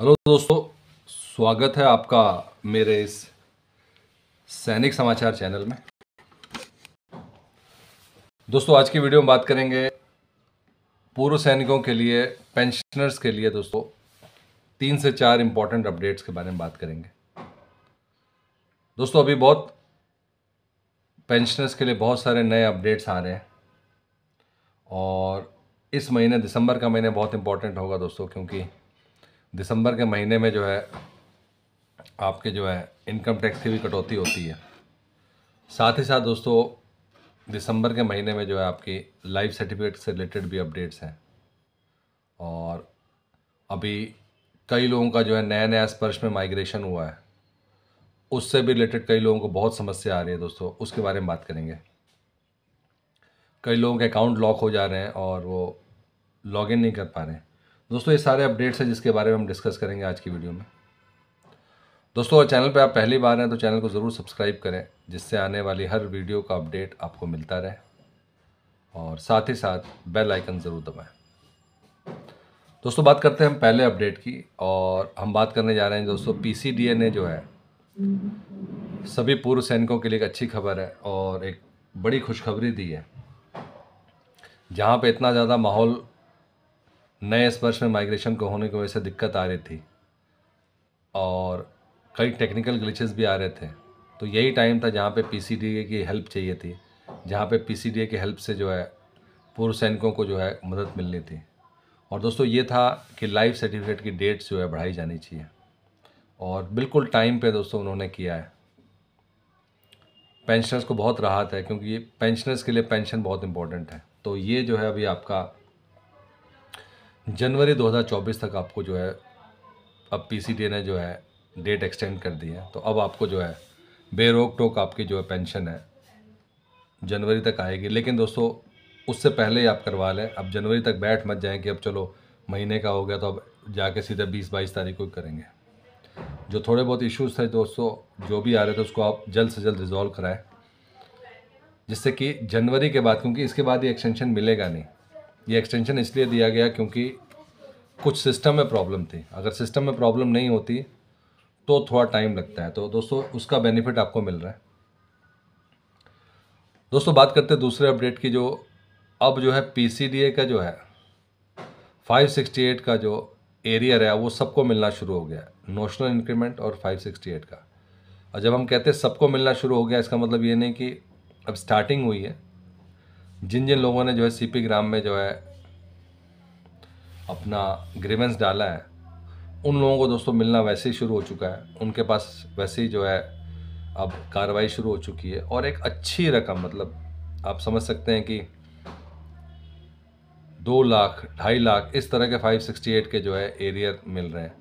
hello दोस्तों स्वागत है आपका मेरे इस सैनिक समाचार चैनल में दोस्तों आज की वीडियो में बात करेंगे पूर्व सैनिकों के लिए पेंशनर्स के लिए दोस्तों तीन से चार इम्पॉर्टेंट अपडेट्स के बारे में बात करेंगे दोस्तों अभी बहुत पेंशनर्स के लिए बहुत सारे नए अपडेट्स आ रहे हैं और इस महीने दिसंबर का महीने बहुत इम्पोर्टेंट होगा दोस्तों क्योंकि दिसंबर के महीने में जो है आपके जो है इनकम टैक्स की भी कटौती होती है साथ ही साथ दोस्तों दिसंबर के महीने में जो है आपकी लाइफ सर्टिफिकेट से रिलेटेड भी अपडेट्स हैं और अभी कई लोगों का जो है नया नया स्पर्श में माइग्रेशन हुआ है उससे भी रिलेटेड कई लोगों को बहुत समस्या आ रही है दोस्तों उसके बारे में बात करेंगे कई लोगों के अकाउंट लॉक हो जा रहे हैं और वो लॉगिन नहीं कर पा रहे हैं दोस्तों ये सारे अपडेट्स हैं जिसके बारे में हम डिस्कस करेंगे आज की वीडियो में दोस्तों अगर चैनल पर आप पहली बार हैं तो चैनल को ज़रूर सब्सक्राइब करें जिससे आने वाली हर वीडियो का अपडेट आपको मिलता रहे और साथ ही साथ बेल आइकन ज़रूर दबाएं दोस्तों बात करते हैं हम पहले अपडेट की और हम बात करने जा रहे हैं दोस्तों पी ने जो है सभी पूर्व सैनिकों के लिए एक अच्छी खबर है और एक बड़ी खुशखबरी दी है जहाँ पे इतना ज़्यादा माहौल नए वर्ष में माइग्रेशन को होने की वजह से दिक्कत आ रही थी और कई टेक्निकल ग्लिचेस भी आ रहे थे तो यही टाइम था जहाँ पे पी की हेल्प चाहिए थी जहाँ पे पी की हेल्प से जो है पूर्व सैनिकों को जो है मदद मिलनी थी और दोस्तों ये था कि लाइफ सर्टिफिकेट की डेट्स जो है बढ़ाई जानी चाहिए और बिल्कुल टाइम पे दोस्तों उन्होंने किया है पेंशनर्स को बहुत राहत है क्योंकि ये पेंशनर्स के लिए पेंशन बहुत इंपॉर्टेंट है तो ये जो है अभी आपका जनवरी 2024 तक आपको जो है अब पीसीडीए ने जो है डेट एक्सटेंड कर दी है तो अब आपको जो है बेरोक टोक आपकी जो है पेंशन है जनवरी तक आएगी लेकिन दोस्तों उससे पहले ही आप करवा लें अब जनवरी तक बैठ मत जाएं कि अब चलो महीने का हो गया तो अब जाके सीधे बीस बाईस तारीख को करेंगे जो थोड़े बहुत इश्यूज थे दोस्तों जो भी आ रहे थे उसको आप जल्द से जल्द रिजॉल्व कराएं जिससे कि जनवरी के बाद क्योंकि इसके बाद ये एक्सटेंशन मिलेगा नहीं ये एक्सटेंशन इसलिए दिया गया क्योंकि कुछ सिस्टम में प्रॉब्लम थी अगर सिस्टम में प्रॉब्लम नहीं होती तो थोड़ा टाइम लगता है तो दोस्तों उसका बेनिफिट आपको मिल रहा है दोस्तों बात करते हैं दूसरे अपडेट की जो अब जो है पी का जो है 568 का जो एरियर है वो सबको मिलना शुरू हो गया नोशनल इंक्रीमेंट और 568 का और जब हम कहते हैं सबको मिलना शुरू हो गया इसका मतलब ये नहीं कि अब स्टार्टिंग हुई है जिन जिन लोगों ने जो है सीपी ग्राम में जो है अपना ग्रीवेंस डाला है उन लोगों को दोस्तों मिलना वैसे ही शुरू हो चुका है उनके पास वैसे ही जो है अब कार्रवाई शुरू हो चुकी है और एक अच्छी रकम मतलब आप समझ सकते हैं कि दो लाख ढाई लाख इस तरह के 568 के जो है एरियर मिल रहे हैं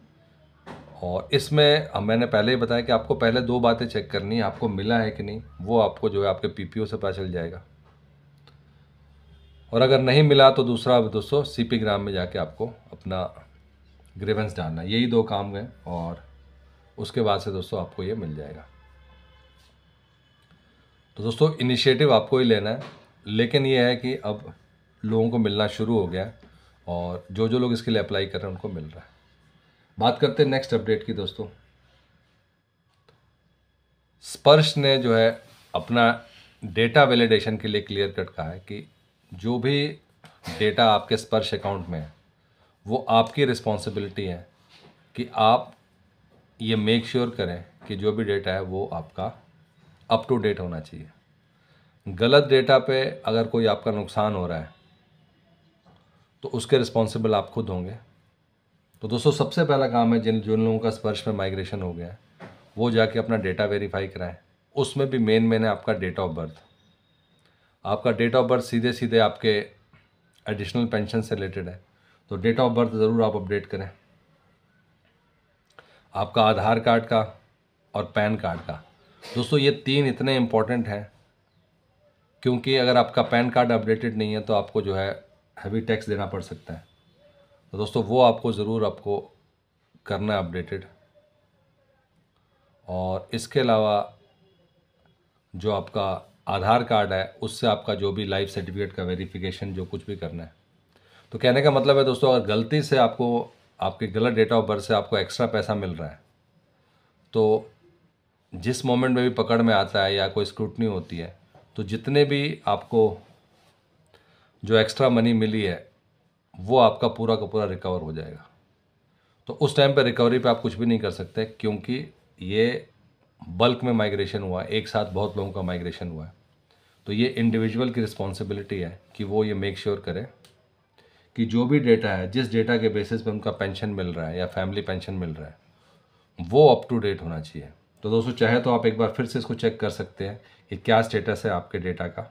और इसमें मैंने पहले ही बताया कि आपको पहले दो बातें चेक करनी है आपको मिला है कि नहीं वो आपको जो है आपके पी से पता चल जाएगा और अगर नहीं मिला तो दूसरा दोस्तों सी पी ग्राम में जाके आपको अपना ग्रेवेंस डालना यही दो काम गए और उसके बाद से दोस्तों आपको ये मिल जाएगा तो दोस्तों इनिशिएटिव आपको ही लेना है लेकिन ये है कि अब लोगों को मिलना शुरू हो गया है और जो जो लोग इसके लिए अप्लाई कर रहे हैं उनको मिल रहा है बात करते हैं नेक्स्ट अपडेट की दोस्तों स्पर्श ने जो है अपना डेटा वैलिडेशन के लिए क्लियर कट कहा है कि जो भी डेटा आपके स्पर्श अकाउंट में है वो आपकी रिस्पॉन्सिबिलिटी है कि आप ये मेक श्योर sure करें कि जो भी डेटा है वो आपका अप टू डेट होना चाहिए गलत डेटा पे अगर कोई आपका नुकसान हो रहा है तो उसके रिस्पॉन्सिबल आप खुद होंगे तो दोस्तों सबसे पहला काम है जिन जिन लोगों का स्पर्श में माइग्रेशन हो गया है वो जाके अपना डेटा वेरीफाई कराएं उसमें भी मेन मेन है आपका डेट ऑफ बर्थ आपका डेट ऑफ बर्थ सीधे सीधे आपके एडिशनल पेंशन से रिलेटेड है तो डेट ऑफ बर्थ ज़रूर आप अपडेट करें आपका आधार कार्ड का और पैन कार्ड का दोस्तों ये तीन इतने इम्पॉर्टेंट हैं क्योंकि अगर आपका पैन कार्ड अपडेटेड नहीं है तो आपको जो है हैवी टैक्स देना पड़ सकता है तो दोस्तों वो आपको ज़रूर आपको करना है अपडेटेड और इसके अलावा जो आपका आधार कार्ड है उससे आपका जो भी लाइफ सर्टिफिकेट का वेरिफिकेशन जो कुछ भी करना है तो कहने का मतलब है दोस्तों अगर गलती से आपको आपके गलत डेट ऑफ बर्थ से आपको एक्स्ट्रा पैसा मिल रहा है तो जिस मोमेंट में भी पकड़ में आता है या कोई स्क्रूटनी होती है तो जितने भी आपको जो एक्स्ट्रा मनी मिली है वो आपका पूरा का पूरा रिकवर हो जाएगा तो उस टाइम पर रिकवरी पे आप कुछ भी नहीं कर सकते क्योंकि ये बल्क में माइग्रेशन हुआ एक साथ बहुत लोगों का माइग्रेशन हुआ है तो ये इंडिविजुअल की रिस्पॉन्सिबिलिटी है कि वो ये मेक श्योर sure करे कि जो भी डेटा है जिस डेटा के बेसिस पे उनका पेंशन मिल रहा है या फैमिली पेंशन मिल रहा है वो अप टू डेट होना चाहिए तो दोस्तों चाहे तो आप एक बार फिर से इसको चेक कर सकते हैं कि क्या स्टेटस है आपके डेटा का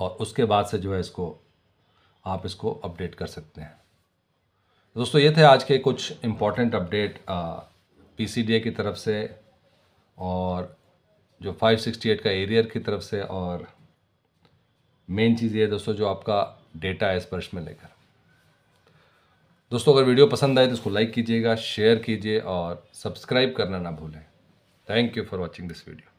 और उसके बाद से जो है इसको आप इसको अपडेट कर सकते हैं दोस्तों ये थे आज के कुछ इम्पॉर्टेंट अपडेट पी की तरफ से और जो 568 का एरियर की तरफ से और मेन चीज़ ये है दोस्तों जो आपका डेटा है स्पर्श में लेकर दोस्तों अगर वीडियो पसंद आए तो इसको लाइक कीजिएगा शेयर कीजिए और सब्सक्राइब करना ना भूलें thank you for watching this video